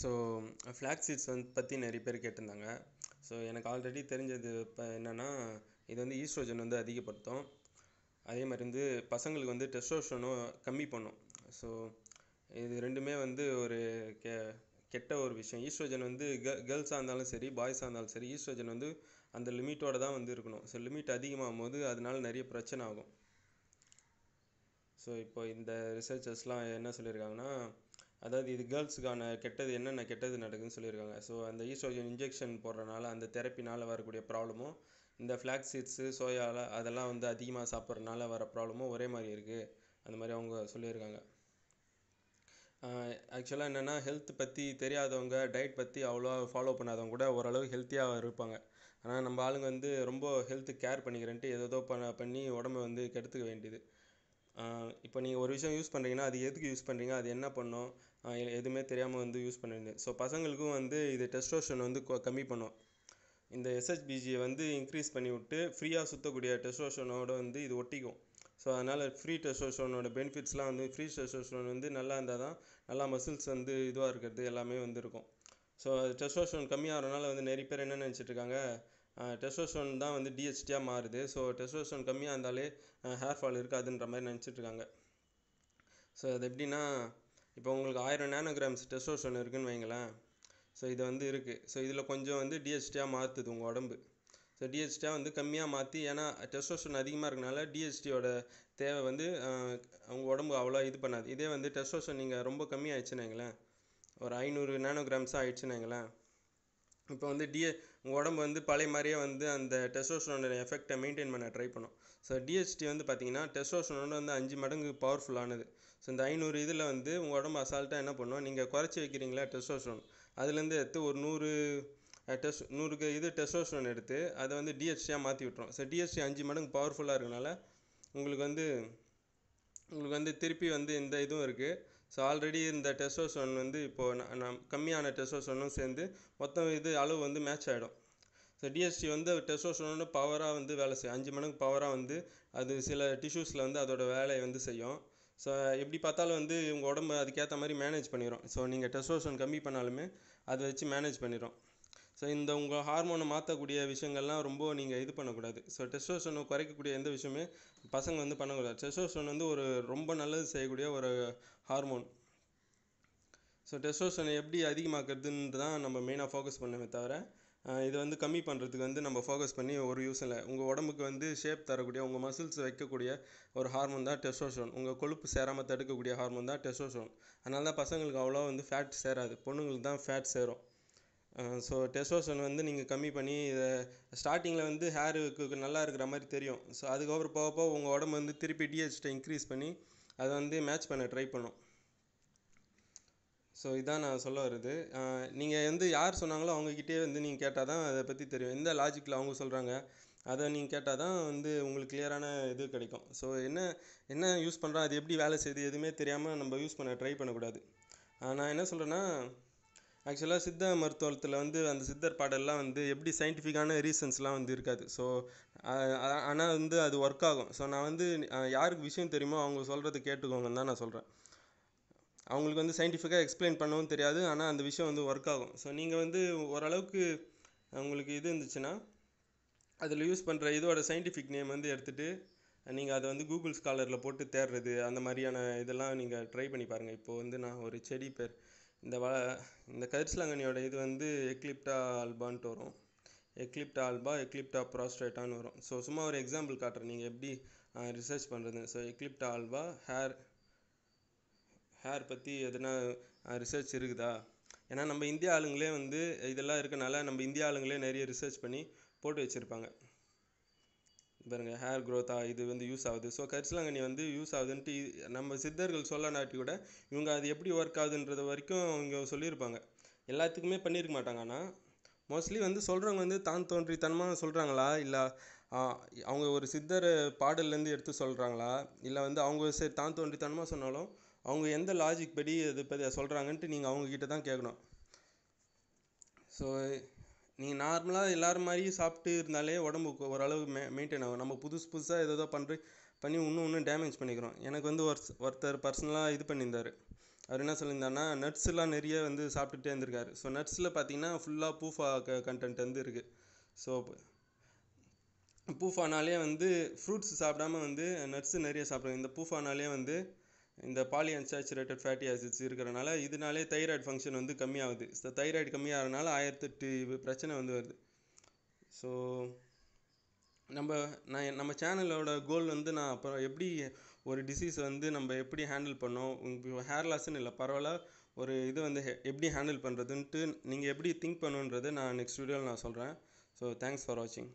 so flag seeds வந்து பற்றி நிறைய பேர் கேட்டிருந்தாங்க ஸோ எனக்கு ஆல்ரெடி தெரிஞ்சது இப்போ என்னென்னா இது வந்து ஈஸ்ட்ரோஜன் வந்து அதிகப்படுத்தும் அதே மாதிரி வந்து பசங்களுக்கு வந்து டெஸ்ட்ரோஷனும் கம்மி பண்ணும் ஸோ இது ரெண்டுமே வந்து ஒரு கெ கெட்ட ஒரு விஷயம் ஈஸ்ட்ரோஜன் வந்து கே கேர்ள்ஸாக இருந்தாலும் சரி பாய்ஸாக இருந்தாலும் சரி ஈஸ்ட்ரோஜன் வந்து அந்த லிமிட்டோட தான் வந்து இருக்கணும் ஸோ லிமிட் அதிகமாகும் போது அதனால நிறைய பிரச்சனை ஆகும் ஸோ இப்போ இந்த ரிசர்ச்சர்ஸ்லாம் என்ன சொல்லியிருக்காங்கன்னா அதாவது இது கேர்ள்ஸுக்கான கெட்டது என்னென்ன கெட்டது நடக்குதுன்னு சொல்லியிருக்காங்க ஸோ அந்த ஈஸ்ட்ரோஜன் இன்ஜெக்ஷன் போடுறனால அந்த தெரப்பினால் வரக்கூடிய ப்ராப்ளமும் இந்த ஃப்ளாக் சீட்ஸு சோயாவில் அதெல்லாம் வந்து அதிகமாக சாப்பிட்றதுனால வர ப்ராப்ளமும் ஒரே மாதிரி இருக்குது அந்த மாதிரி அவங்க சொல்லியிருக்காங்க ஆக்சுவலாக என்னென்னா ஹெல்த் பற்றி தெரியாதவங்க டயட் பற்றி அவ்வளோ ஃபாலோ பண்ணாதவங்க கூட ஓரளவு ஹெல்த்தியாக இருப்பாங்க ஆனால் நம்ம ஆளுங்க வந்து ரொம்ப ஹெல்த்து கேர் பண்ணிக்கிறேன்ட்டு ஏதோ பண்ண பண்ணி உடம்பை வந்து கெடுத்துக்க வேண்டியது இப்போ நீங்கள் ஒரு விஷயம் யூஸ் பண்ணுறீங்கன்னா அது எதுக்கு யூஸ் பண்ணுறீங்க அது என்ன பண்ணும் எதுவுமே தெரியாமல் வந்து யூஸ் பண்ணுவீங்க ஸோ பசங்களுக்கும் வந்து இது டெஸ்ட்ரோஷன் வந்து கம்மி பண்ணும் இந்த எஸ்ஹெச்பிஜியை வந்து இன்க்ரீஸ் பண்ணிவிட்டு ஃப்ரீயாக சுற்றக்கூடிய டெஸ்டோஷனோட வந்து இது ஒட்டிக்கும் ஸோ அதனால் ஃப்ரீ டெஸ்ட்ரோஷனோட பெனிஃபிட்ஸ்லாம் வந்து ஃப்ரீ டெஸ்ட்ரோஷன் வந்து நல்லா இருந்தால் தான் நல்லா மசில்ஸ் வந்து இதுவாக இருக்கிறது எல்லாமே வந்து இருக்கும் ஸோ டெஸ்ட்ரோஷன் கம்மியாகிறனால வந்து நிறைய பேர் என்ன நினச்சிட்ருக்காங்க டெஸ்டோஸ்ட்ரான் தான் வந்து டிஹெச்டியாக மாறுது ஸோ டெஸ்டோஸ்ட்ரான் கம்மியாக இருந்தாலே ஹேர் ஃபால் இருக்காதுன்ற மாதிரி நினச்சிட்ருக்காங்க ஸோ அது எப்படின்னா இப்போ உங்களுக்கு ஆயிரம் நேனோகிராம்ஸ் டெஸ்டோஸ்ட்ரான் இருக்குதுன்னு வைங்களேன் ஸோ இது வந்து இருக்குது ஸோ இதில் கொஞ்சம் வந்து டிஹெச்டியாக மாற்றுது உங்கள் உடம்பு ஸோ டிஹெச்டியாக வந்து கம்மியாக மாற்றி ஏன்னா டெஸ்டோஸ்ட்ரான் அதிகமாக இருக்கனால டிஹெச்டியோட தேவை வந்து உங்கள் உடம்பு அவ்வளோ இது பண்ணாது இதே வந்து டெஸ்டோஸ்ட்ரான் நீங்கள் ரொம்ப ஆயிடுச்சுன்னு வைங்களேன் ஒரு ஐநூறு நேனோகிராம்ஸாக ஆயிடுச்சுன்னு வைங்களேன் இப்போ வந்து டிஎ உங்கள் உடம்பு வந்து பழைய மாதிரியே வந்து அந்த டெஸ்டோஸ்டோனோட எஃபெக்ட்டை மெயின்டைன் பண்ண ட்ரை பண்ணும் ஸோ டிஎஸ்டி வந்து பார்த்தீங்கன்னா டெஸ்டோஸ்டோனோட வந்து அஞ்சு மடங்கு பவர்ஃபுல்லானது ஸோ இந்த ஐநூறு இதில் வந்து உங்கள் உடம்பு அசால்ட்டாக என்ன பண்ணுவோம் நீங்கள் குறைச்சி வைக்கிறீங்களா டெஸ்டோஸ்டோன் அதுலேருந்து எடுத்து ஒரு நூறு டெஸ்ட் நூறுக்கு இது டெஸ்டோஸ்டோன் எடுத்து அதை வந்து டிஎஸ்டியாக மாற்றி விட்டுரும் ஸோ டிஎஸ்டி அஞ்சு மடங்கு பவர்ஃபுல்லாக இருக்கனால உங்களுக்கு வந்து உங்களுக்கு வந்து திருப்பி வந்து இந்த இதுவும் இருக்குது ஸோ ஆல்ரெடி இந்த டெஸ்டோஸ்டெரான் வந்து இப்போது நான் நம் கம்மியான டெஸ்டோஸ்டெரானும் சேர்ந்து மொத்தம் இது அளவு வந்து மேட்ச் ஆகிடும் ஸோ டிஎஸ்டி வந்து டெஸ்டோஸ்டெரானோட பவராக வந்து வேலை செய்யும் அஞ்சு மணிக்கு பவராக வந்து அது சில டிஷ்யூஸில் வந்து அதோட வேலையை வந்து செய்யும் ஸோ எப்படி பார்த்தாலும் வந்து உங்கள் உடம்பு அதுக்கேற்ற மாதிரி மேனேஜ் பண்ணிடும் ஸோ நீங்கள் டெஸ்டோஸ்டெரான் கம்மி பண்ணாலுமே அதை வச்சு மேனேஜ் பண்ணிடும் ஸோ இந்த உங்கள் ஹார்மோனை மாற்றக்கூடிய விஷயங்கள்லாம் ரொம்ப நீங்கள் இது பண்ணக்கூடாது ஸோ டெஸ்டோஸ்டரோனை குறைக்கக்கூடிய எந்த விஷயமே பசங்க வந்து பண்ணக்கூடாது டெஸ்டோஸ்டரோன் வந்து ஒரு ரொம்ப நல்லது செய்யக்கூடிய ஒரு ஹார்மோன் ஸோ டெஸ்டோஸ்டரோனை எப்படி அதிகமாக்குறதுன்னு தான் நம்ம மெயினாக ஃபோக்கஸ் பண்ணுமே தவிர இதை வந்து கம்மி பண்ணுறதுக்கு வந்து நம்ம ஃபோக்கஸ் பண்ணி ஒரு யூஸ் இல்லை உங்கள் உடம்புக்கு வந்து ஷேப் தரக்கூடிய உங்கள் மசில்ஸ் வைக்கக்கூடிய ஒரு ஹார்மோன் தான் டெஸ்டோஸ்டரோன் உங்கள் கொழுப்பு சேராமல் தடுக்கக்கூடிய ஹார்மோன் தான் டெஸ்டோஸ்டரோன் அதனால தான் பசங்களுக்கு அவ்வளோ வந்து ஃபேட் சேராது பொண்ணுங்களுக்கு தான் ஃபேட் சேரும் ஸோ டெஸ்டோசன் வந்து நீங்கள் கம்மி பண்ணி இதை ஸ்டார்டிங்கில் வந்து ஹேருக்கு நல்லா இருக்கிற மாதிரி தெரியும் ஸோ அதுக்கப்புறம் போக போக உங்கள் உடம்பு வந்து திருப்பி டிஹெச்ட்டை இன்க்ரீஸ் பண்ணி அதை வந்து மேட்ச் பண்ண ட்ரை பண்ணும் ஸோ இதான் நான் சொல்ல வருது நீங்கள் வந்து யார் சொன்னாங்களோ அவங்கக்கிட்டே வந்து நீங்கள் கேட்டால் தான் அதை பற்றி தெரியும் எந்த லாஜிக்கில் அவங்க சொல்கிறாங்க அதை நீங்கள் கேட்டால் தான் வந்து உங்களுக்கு கிளியரான இது கிடைக்கும் ஸோ என்ன என்ன யூஸ் பண்ணுறோம் அது எப்படி வேலை செய்யுது எதுவுமே தெரியாமல் நம்ம யூஸ் பண்ண ட்ரை பண்ணக்கூடாது நான் என்ன சொல்கிறேன்னா ஆக்சுவலாக சித்த மருத்துவத்தில் வந்து அந்த சித்தர் பாடல்லாம் வந்து எப்படி சயின்டிஃபிக்கான ரீசன்ஸ்லாம் வந்து இருக்காது ஸோ ஆனால் வந்து அது ஒர்க் ஆகும் ஸோ நான் வந்து யாருக்கு விஷயம் தெரியுமோ அவங்க சொல்கிறது கேட்டுக்கோங்கன்னு தான் நான் சொல்கிறேன் அவங்களுக்கு வந்து சயின்டிஃபிக்காக எக்ஸ்பிளைன் பண்ணவும் தெரியாது ஆனால் அந்த விஷயம் வந்து ஒர்க் ஆகும் ஸோ நீங்கள் வந்து ஓரளவுக்கு உங்களுக்கு இது இருந்துச்சுன்னா அதில் யூஸ் பண்ணுற இதோட சயின்டிஃபிக் நேம் வந்து எடுத்துகிட்டு நீங்கள் அதை வந்து கூகுள் ஸ்காலரில் போட்டு தேடுறது அந்த மாதிரியான இதெல்லாம் நீங்கள் ட்ரை பண்ணி பாருங்கள் இப்போது வந்து நான் ஒரு செடி பேர் இந்த வ இந்த கதிர்ச்சிலாங்கண்ணியோட இது வந்து எக்லிப்டா அல்பான்ட்டு வரும் எக்லிப்டா ஆல்பா எக்லிப்டா ப்ராஸ்ட்ரேட்டான்னு வரும் ஸோ சும்மா ஒரு எக்ஸாம்பிள் காட்டுறேன் நீங்கள் எப்படி ரிசர்ச் பண்ணுறது so Eclipta alba hair hair பற்றி எதனா ரிசர்ச் இருக்குதா ஏன்னா நம்ம இந்தியா ஆளுங்களே வந்து இதெல்லாம் இருக்கனால நம்ம இந்தியா ஆளுங்களே நிறைய ரிசர்ச் பண்ணி போட்டு வச்சுருப்பாங்க பாருங்கள் ஹேர் க்ரோத் இது வந்து யூஸ் ஆகுது ஸோ கரிசலாங்கண்ணி வந்து யூஸ் ஆகுதுன்ட்டு நம்ம சித்தர்கள் சொல்ல நாட்டி கூட இவங்க அது எப்படி ஒர்க் ஆகுதுன்றது வரைக்கும் இவங்க சொல்லியிருப்பாங்க எல்லாத்துக்குமே பண்ணியிருக்க மாட்டாங்க ஆனால் மோஸ்ட்லி வந்து சொல்கிறவங்க வந்து தான் தோன்றித்தனமாக சொல்கிறாங்களா இல்லை அவங்க ஒரு சித்தர் பாடல்லேருந்து எடுத்து சொல்கிறாங்களா இல்லை வந்து அவங்க சரி தான் தோன்றித்தனமாக சொன்னாலும் அவங்க எந்த லாஜிக் படி இது பற்றி சொல்கிறாங்கன்ட்டு நீங்கள் அவங்கக்கிட்ட தான் கேட்கணும் ஸோ நீங்கள் நார்மலாக எல்லோரும் மாதிரியும் சாப்பிட்டு இருந்தாலே உடம்புக்கு ஓரளவு மெ மெயின்டைன் ஆகும் நம்ம புதுசு புதுசாக ஏதோ பண்ணுற பண்ணி இன்னும் இன்னும் டேமேஜ் பண்ணிக்கிறோம் எனக்கு வந்து ஒரு ஒருத்தர் பர்சனலாக இது பண்ணியிருந்தார் அவர் என்ன சொல்லியிருந்தாருன்னா நட்ஸ்லாம் நிறைய வந்து சாப்பிட்டுட்டே இருந்திருக்காரு ஸோ நட்ஸில் பார்த்தீங்கன்னா ஃபுல்லாக பூஃபா க கண்டென்ட் வந்து இருக்குது ஸோ பூஃபானாலே வந்து ஃப்ரூட்ஸ் சாப்பிடாம வந்து நட்ஸு நிறைய சாப்பிடுவோம் இந்த பூஃபானாலே வந்து இந்த பாலி அன்சாச்சுரேட்டட் ஃபேட்டி ஆசிட்ஸ் இருக்கிறனால இதனாலே தைராய்டு ஃபங்க்ஷன் வந்து கம்மியாகுது ஸோ தைராய்டு கம்மியாகிறனால ஆயிரத்தெட்டு பிரச்சனை வந்து வருது ஸோ நம்ம நான் நம்ம சேனலோட கோல் வந்து நான் அப்புறம் எப்படி ஒரு டிசீஸ் வந்து நம்ம எப்படி ஹேண்டில் பண்ணோம் ஹேர் லாஸ்ன்னு இல்லை பரவாயில்ல ஒரு இது வந்து எப்படி ஹேண்டில் பண்ணுறதுன்ட்டு நீங்கள் எப்படி திங்க் பண்ணுன்றதை நான் நெக்ஸ்ட் வீடியோவில் நான் சொல்கிறேன் ஸோ தேங்க்ஸ் ஃபார் வாட்சிங்